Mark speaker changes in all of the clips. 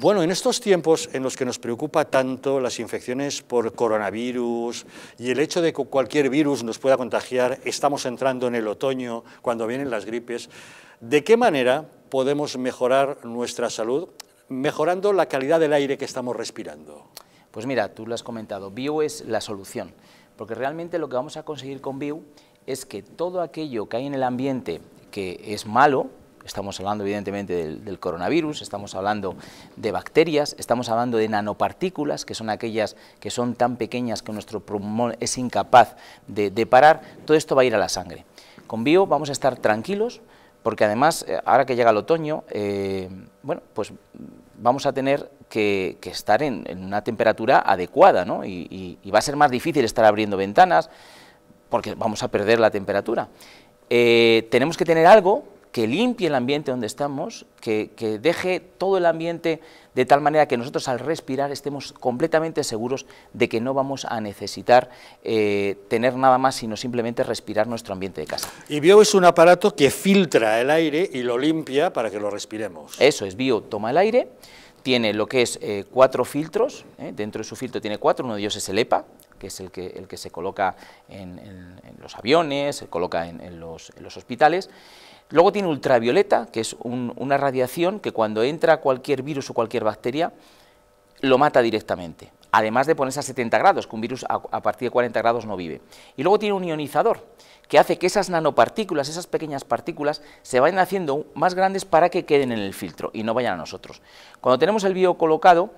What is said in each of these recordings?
Speaker 1: bueno, en estos tiempos en los que nos preocupa tanto las infecciones por coronavirus y el hecho de que cualquier virus nos pueda contagiar, estamos entrando en el otoño, cuando vienen las gripes, ¿de qué manera podemos mejorar nuestra salud mejorando la calidad del aire que estamos respirando? Pues mira, tú lo has comentado, Bio es la
Speaker 2: solución, porque realmente lo que vamos a conseguir con Bio es que todo aquello que hay en el ambiente que es malo, Estamos hablando evidentemente del, coronavirus, estamos hablando de bacterias, estamos hablando de nanopartículas, que son aquellas que son tan pequeñas que nuestro pulmón es incapaz de, parar. Todo esto va a ir a la sangre. Con bio vamos a estar tranquilos, porque además, eh, ahora que llega el otoño, eh, bueno, pues vamos a tener que, estar en, una temperatura adecuada, ¿no? Y, va a ser más difícil estar abriendo ventanas, porque vamos a perder la temperatura. Eh, tenemos que tener algo que limpie el ambiente donde estamos, que, deje todo el ambiente de tal manera que nosotros al respirar estemos completamente seguros de que no vamos a necesitar eh, tener nada más sino simplemente respirar nuestro ambiente de casa.
Speaker 1: Y Bio es un aparato que filtra el aire y
Speaker 2: lo limpia para que lo respiremos. Eso es, Bio toma el aire, tiene lo que es eh, cuatro filtros, eh, dentro de su filtro tiene cuatro, uno de ellos es el EPA, que es el que, el que se coloca en, los aviones, se coloca en los, hospitales. Luego tiene ultravioleta, que es una radiación que cuando entra cualquier virus o cualquier bacteria, lo mata directamente, además de ponerse a 70 grados, que un virus a, partir de 40 grados no vive. Y luego tiene un ionizador, que hace que esas nanopartículas, esas pequeñas partículas, se vayan haciendo más grandes para que queden en el filtro y no vayan a nosotros. Cuando tenemos el bio colocado,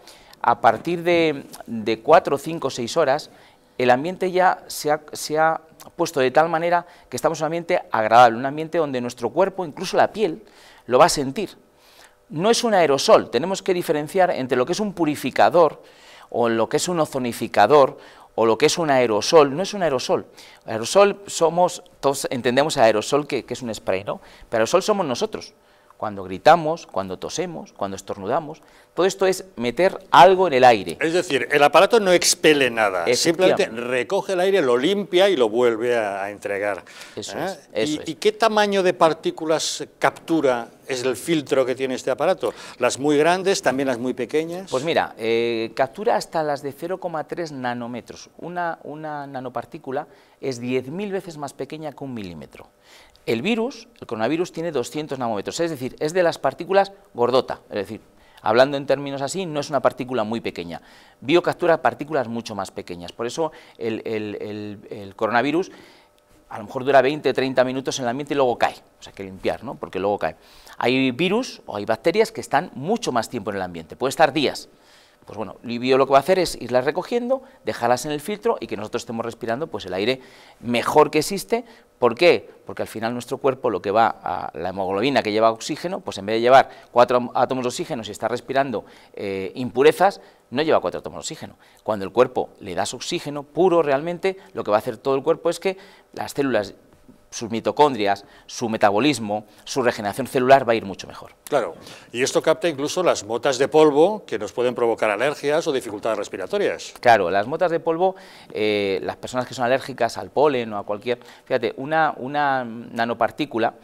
Speaker 2: a partir de, de 4, 5, 6 horas, el ambiente ya se ha, puesto de tal manera que estamos en un ambiente agradable, un ambiente donde nuestro cuerpo, incluso la piel, lo va a sentir. No es un aerosol, tenemos que diferenciar entre lo que es un purificador o lo que es un ozonificador o lo que es un aerosol, no es un aerosol. Aerosol somos, todos entendemos aerosol que, que es un spray, ¿no? Pero aerosol somos nosotros cuando gritamos, cuando tosemos, cuando estornudamos.
Speaker 1: Todo esto es meter algo en el aire. Es decir, el aparato no expele nada, simplemente recoge el aire, lo limpia y lo vuelve a, entregar. ¿eh? ¿Y, qué tamaño de partículas captura es el filtro que tiene este aparato? ¿Las muy grandes, también las muy pequeñas? Pues mira, eh,
Speaker 2: captura hasta las de 0,3 nanómetros. Una, una nanopartícula es 10.000 veces más pequeña que un milímetro. El virus, el coronavirus, tiene 200 nanómetros, es decir, es de las partículas gordota, es decir, hablando en términos así, no es una partícula muy pequeña. Bio captura partículas mucho más pequeñas, por eso el, coronavirus a lo mejor dura 20, 30 minutos en el ambiente y luego cae, o sea, hay que limpiar, ¿no? porque luego cae. Hay virus o hay bacterias que están mucho más tiempo en el ambiente, puede estar días, pues bueno, Livio lo que va a hacer es irlas recogiendo, dejarlas en el filtro y que nosotros estemos respirando pues el aire mejor que existe. ¿Por qué? Porque al final nuestro cuerpo lo que va a la hemoglobina que lleva oxígeno, pues en vez de llevar cuatro átomos de oxígeno si está respirando eh, impurezas, no lleva cuatro átomos de oxígeno. Cuando el cuerpo le das oxígeno puro realmente, lo que va a hacer todo el cuerpo es que las células sus mitocondrias, su metabolismo, su regeneración celular va a ir mucho mejor.
Speaker 1: Claro, y esto capta incluso las motas de polvo que nos pueden provocar alergias o dificultades respiratorias. Claro, las motas de polvo,
Speaker 2: eh, las personas que son alérgicas al polen o a cualquier... Fíjate, una, una nanopartícula...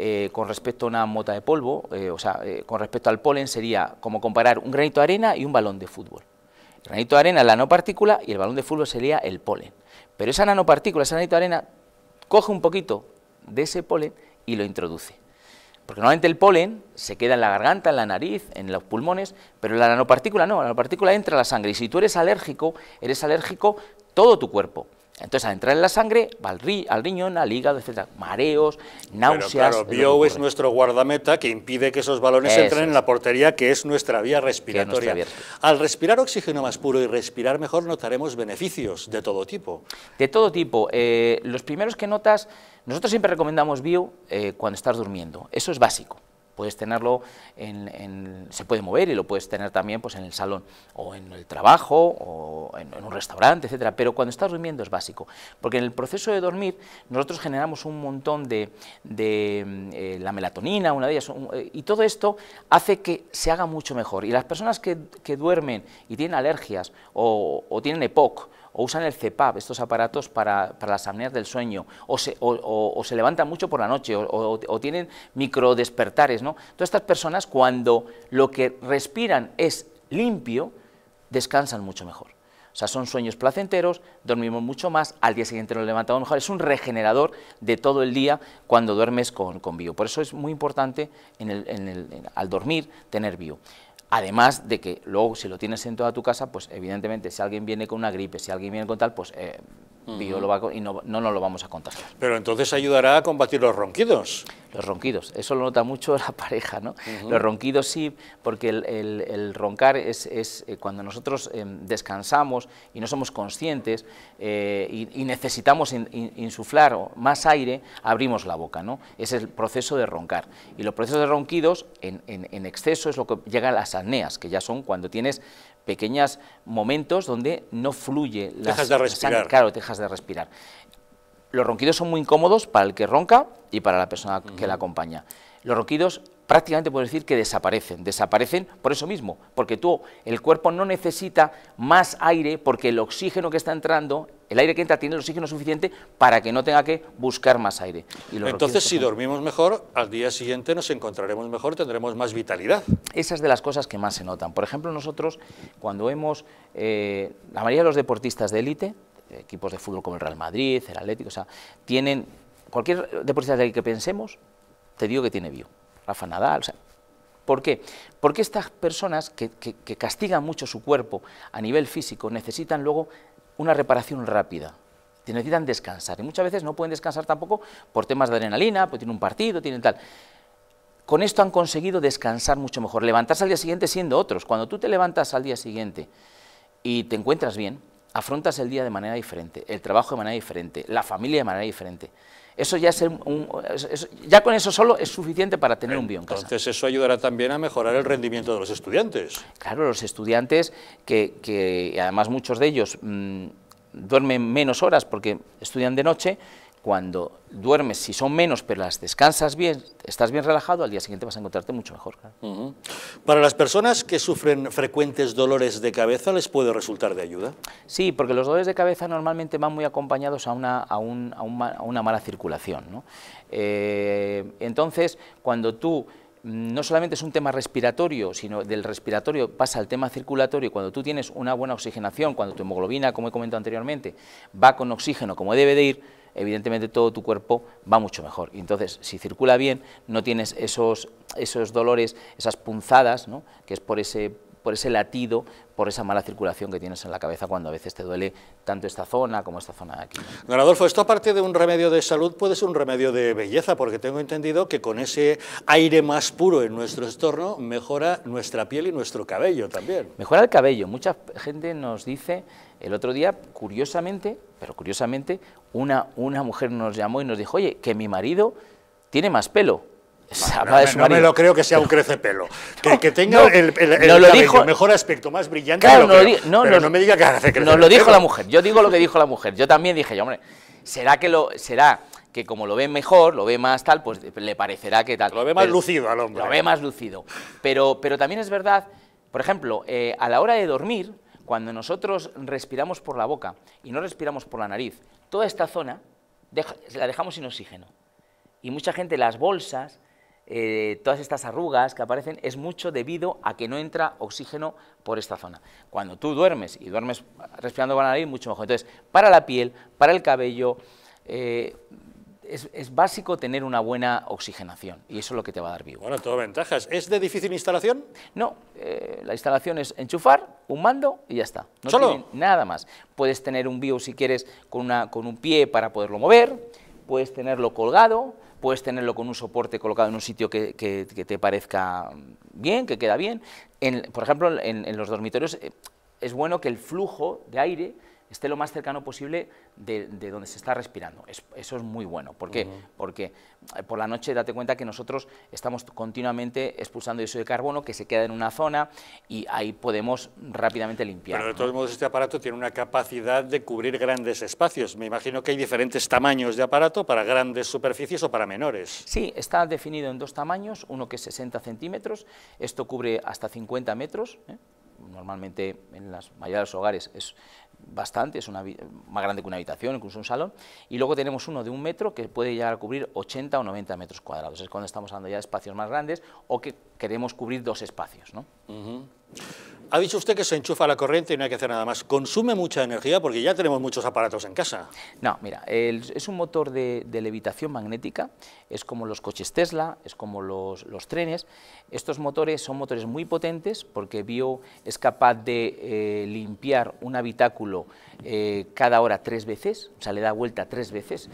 Speaker 2: Eh, con respecto a una mota de polvo, eh, o sea, con respecto al polen, sería como comparar un granito de arena y un balón de fútbol. El granito de arena es la nanopartícula y el balón de fútbol sería el polen. Pero esa nanopartícula, esa granito de arena, coge un poquito de ese polen y lo introduce. Porque normalmente el polen se queda en la garganta, en la nariz, en los pulmones, pero la nanopartícula no, la nanopartícula entra a la sangre y si tú eres alérgico, eres alérgico todo
Speaker 1: tu cuerpo. Entonces, al entrar en la sangre, va al, al riñón, al hígado, etc. Mareos, náuseas. Pero claro, Bio es nuestro guardameta que impide que esos balones entren en la portería, que es nuestra vía respiratoria. Al respirar oxígeno más puro y respirar mejor, notaremos beneficios de todo tipo. De todo tipo. Eh, los primeros que notas, nosotros siempre recomendamos Bio
Speaker 2: eh, cuando estás durmiendo. Eso es básico puedes tenerlo en, se puede mover y lo puedes tener también pues, en el salón o en el trabajo o en, un restaurante, etcétera. Pero cuando estás durmiendo es básico, porque en el proceso de dormir nosotros generamos un montón de, de eh, la melatonina, una de eh, y todo esto hace que se haga mucho mejor. Y las personas que, duermen y tienen alergias o, o tienen EPOC o usan el CEPAP, estos aparatos para, las apneas del sueño, o se, levantan mucho por la noche, o, tienen microdespertares, ¿no? Todas estas personas cuando lo que respiran es limpio, descansan mucho mejor. O sea, son sueños placenteros, dormimos mucho más, al día siguiente nos levantamos mejor, es un regenerador de todo el día cuando duermes con, con bio. Por eso es muy importante al dormir tener bio. Además de que luego si lo tienes en toda tu casa, pues evidentemente si alguien viene con una gripe, si alguien viene con tal, pues eh, y no, nos lo vamos a contagiar.
Speaker 1: Pero entonces ayudará a combatir los ronquidos.
Speaker 2: Los ronquidos, eso lo nota mucho la pareja, ¿no? Los ronquidos sí, porque el, roncar es, es, eh, cuando nosotros eh, descansamos y no somos conscientes eh, y, necesitamos insuflar más aire, abrimos la boca, ¿no? es el proceso de roncar. Y los procesos de ronquidos en, exceso es lo que llegan a las apneas, que ya son cuando tienes pequeños momentos donde no fluye la Dejas de respirar. claro, tejas de respirar. Los ronquidos son muy incómodos para el que ronca y para la persona que la acompaña. Los ronquidos prácticamente puedo decir que desaparecen, desaparecen por eso mismo, porque tú, el cuerpo no necesita más aire porque el oxígeno que está entrando,
Speaker 1: el aire que entra tiene el oxígeno suficiente para que no tenga que buscar más aire. Y Entonces, si dormimos mejor, al día siguiente nos encontraremos mejor, tendremos más vitalidad.
Speaker 2: Esas de las cosas que más se notan. Por ejemplo, nosotros cuando vemos, eh, la mayoría de los deportistas de élite, equipos de fútbol como el Real Madrid, el Atlético, o sea, tienen, cualquier deportista de élite que pensemos, te digo que tiene bio Rafa Nadal. ¿Por qué? Porque estas personas que, castigan mucho su cuerpo a nivel físico necesitan luego una reparación rápida necesitan descansar. Y muchas veces no pueden descansar tampoco por temas de adrenalina, porque tienen un partido, tienen tal. Con esto han conseguido descansar mucho mejor, levantarse al día siguiente siendo otros. Cuando tú te levantas al día siguiente y te encuentras bien, afrontas el día de manera diferente, el trabajo de manera diferente, la familia de manera diferente. Eso ya es
Speaker 1: ya con eso solo es suficiente para tener un bien. Entonces eso ayudará también a mejorar el rendimiento de los estudiantes.
Speaker 2: Claro, los estudiantes que, además muchos de ellos mm, duermen menos horas porque estudian de noche cuando duermes, si son menos, pero las descansas
Speaker 1: bien, estás bien relajado, al día siguiente vas a encontrarte mucho mejor. Para las personas que sufren frecuentes dolores de cabeza, ¿les puede resultar de ayuda? Sí, porque los dolores de cabeza
Speaker 2: normalmente van muy acompañados a una, mala circulación. Eh, entonces, cuando tú mm, no solamente es un tema respiratorio, sino del respiratorio pasa al tema circulatorio, cuando tú tienes una buena oxigenación, cuando tu hemoglobina, como he comentado anteriormente, va con oxígeno como debe de ir, evidentemente todo tu cuerpo va mucho mejor. entonces, si circula bien, no tienes esos, esos dolores, esas punzadas, ¿no? que es por ese por ese latido, por esa mala circulación que tienes en la cabeza cuando a veces te duele tanto esta zona
Speaker 1: como esta zona de aquí. Don Adolfo, esto aparte de un remedio de salud puede ser un remedio de belleza, porque tengo entendido que con ese aire más puro en nuestro estorno mejora nuestra piel y nuestro cabello también. Mejora el cabello. Mucha gente nos dice el otro día, curiosamente,
Speaker 2: pero curiosamente, una, una mujer nos llamó y nos dijo, oye, que mi marido tiene más pelo. No, ah, no, me lo creo que sea un
Speaker 1: crecepelo. Que, que tenga el, el, mejor aspecto, más brillante. Claro, no, pero no, me diga que hace crecer Nos lo dijo la mujer.
Speaker 2: Yo digo lo que dijo la mujer. Yo también dije, yo, hombre, ¿será que lo será que como lo ve mejor, lo ve más tal, pues le parecerá que tal. Lo ve más lucido al hombre. Lo ve más lucido. Pero, pero también es verdad, por ejemplo, eh, a la hora de dormir, cuando nosotros respiramos por la boca y no respiramos por la nariz, toda esta zona la dejamos sin oxígeno. Y mucha gente, las bolsas, eh, todas estas arrugas que aparecen, es mucho debido a que no entra oxígeno por esta zona. Cuando tú duermes y duermes respirando por la nariz, mucho mejor. Entonces, para la piel, para el cabello, eh, es, básico tener una buena oxigenación y eso es lo que te va a dar vivo.
Speaker 1: Bueno, todo ventajas. ¿Es de difícil instalación? No, eh, la instalación es enchufar, un mando
Speaker 2: y ya está. No ¿Solo? Nada más. Puedes tener un bio si quieres con, una, con un pie para poderlo mover, puedes tenerlo colgado, puedes tenerlo con un soporte colocado en un sitio que, te parezca bien, que queda bien. En, por ejemplo, en, los dormitorios eh, es bueno que el flujo de aire esté lo más cercano posible de, donde se está respirando. eso es muy bueno. ¿Por qué? Porque eh, por la noche date cuenta que nosotros estamos continuamente expulsando dióxido de carbono que se queda en una zona y ahí podemos rápidamente limpiar. Pero de todos
Speaker 1: modos este aparato tiene una capacidad de cubrir grandes espacios. Me imagino que hay diferentes tamaños de aparato para grandes superficies o para menores. Sí,
Speaker 2: está definido en dos tamaños, uno que es 60 centímetros, esto cubre hasta 50 metros. ¿eh? normalmente en las mayoría de los hogares es bastante, es una, más grande que una habitación, incluso un salón, y luego tenemos uno de un metro que puede llegar a cubrir 80 o 90 metros
Speaker 1: cuadrados, es cuando estamos hablando ya de espacios más grandes o que queremos cubrir dos espacios. ¿no? Ha dicho usted que se enchufa la corriente y no hay que hacer nada más. ¿Consume mucha energía? Porque ya tenemos muchos aparatos en casa.
Speaker 2: No, mira, es un motor de, levitación magnética, es como los coches Tesla, es como los, trenes. Estos motores son motores muy potentes porque Bio es capaz de eh, limpiar un habitáculo eh, cada hora tres veces, o sea, le da vuelta tres veces.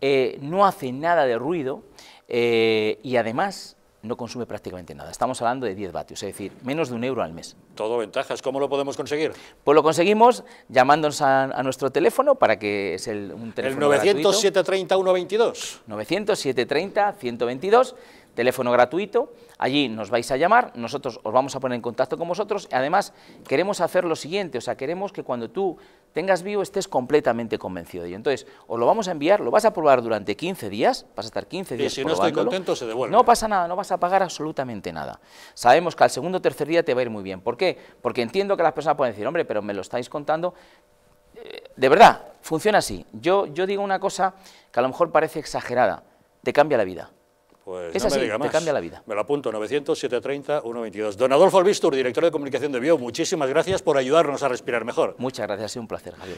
Speaker 2: Eh, no hace nada de ruido y además no consume prácticamente nada. Estamos hablando de 10 vatios, es decir, menos de un euro al mes. Todo ventajas.
Speaker 1: ¿Cómo lo podemos conseguir?
Speaker 2: Pues lo conseguimos llamándonos a, nuestro teléfono, para que es el, un teléfono El 900-730-122. 900 122 teléfono gratuito, allí nos vais a llamar, nosotros os vamos a poner en contacto con vosotros, ...y además queremos hacer lo siguiente, o sea, queremos que cuando tú tengas vivo estés completamente convencido de ello. Entonces, os lo vamos a enviar, lo vas a probar durante 15 días, vas a estar 15 días Y si no estoy contento, se devuelve. No pasa nada, no vas a pagar absolutamente nada. Sabemos que al segundo o tercer día te va a ir muy bien. ¿Por qué? Porque entiendo que las personas pueden decir, hombre, pero me lo estáis contando, eh, de verdad, funciona así. Yo, yo digo una cosa que a lo mejor parece exagerada, te cambia la vida.
Speaker 1: Pues es no me diga más. cambia la vida. Me lo apunto, 900-730-122. Don Adolfo Albistur, director de comunicación de Bio, muchísimas gracias por ayudarnos a respirar mejor.
Speaker 2: Muchas gracias, ha sido un placer, Javier.